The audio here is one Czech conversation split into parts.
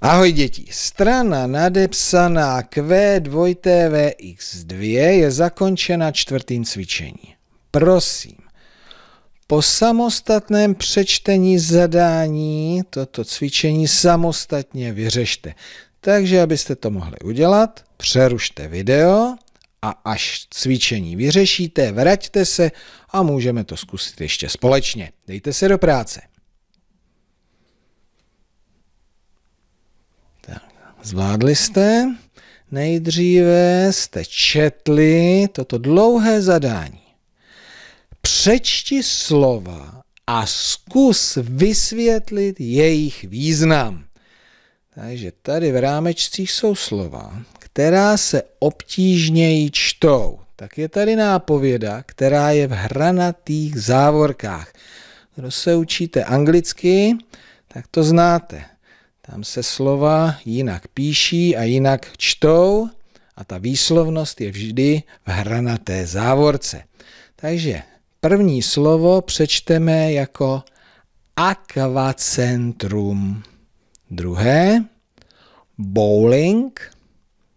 Ahoj děti, strana nadepsaná Q2TVX2 je zakončena čtvrtým cvičení. Prosím, po samostatném přečtení zadání toto cvičení samostatně vyřešte. Takže, abyste to mohli udělat, přerušte video a až cvičení vyřešíte, vraťte se a můžeme to zkusit ještě společně. Dejte se do práce. Zvládli jste? Nejdříve jste četli toto dlouhé zadání. Přečti slova a zkus vysvětlit jejich význam. Takže tady v rámečcích jsou slova, která se obtížněji čtou. Tak je tady nápověda, která je v hranatých závorkách. Kdo se učíte anglicky, tak to znáte. Tam se slova jinak píší a jinak čtou a ta výslovnost je vždy v hranaté závorce. Takže první slovo přečteme jako akvacentrum. Druhé, bowling,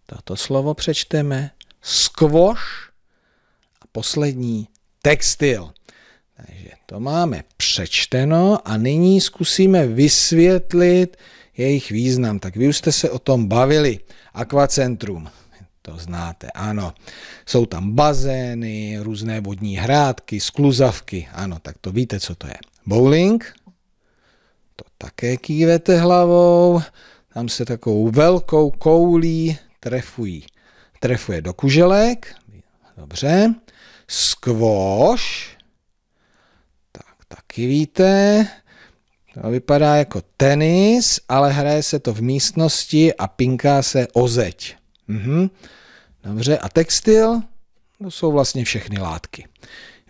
toto slovo přečteme, squash a poslední textil. Takže to máme přečteno a nyní zkusíme vysvětlit, jejich význam. Tak vy už jste se o tom bavili. Aquacentrum, to znáte, ano. Jsou tam bazény, různé vodní hrádky, skluzavky, ano, tak to víte, co to je. Bowling, to také kývete hlavou, tam se takovou velkou koulí trefují. Trefuje do kuželek, dobře. Skvoš, tak taky víte. To vypadá jako tenis, ale hraje se to v místnosti a pinká se o zeď. Mhm. Dobře, a textil? To jsou vlastně všechny látky.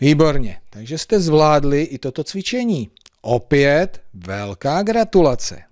Výborně, takže jste zvládli i toto cvičení. Opět velká gratulace.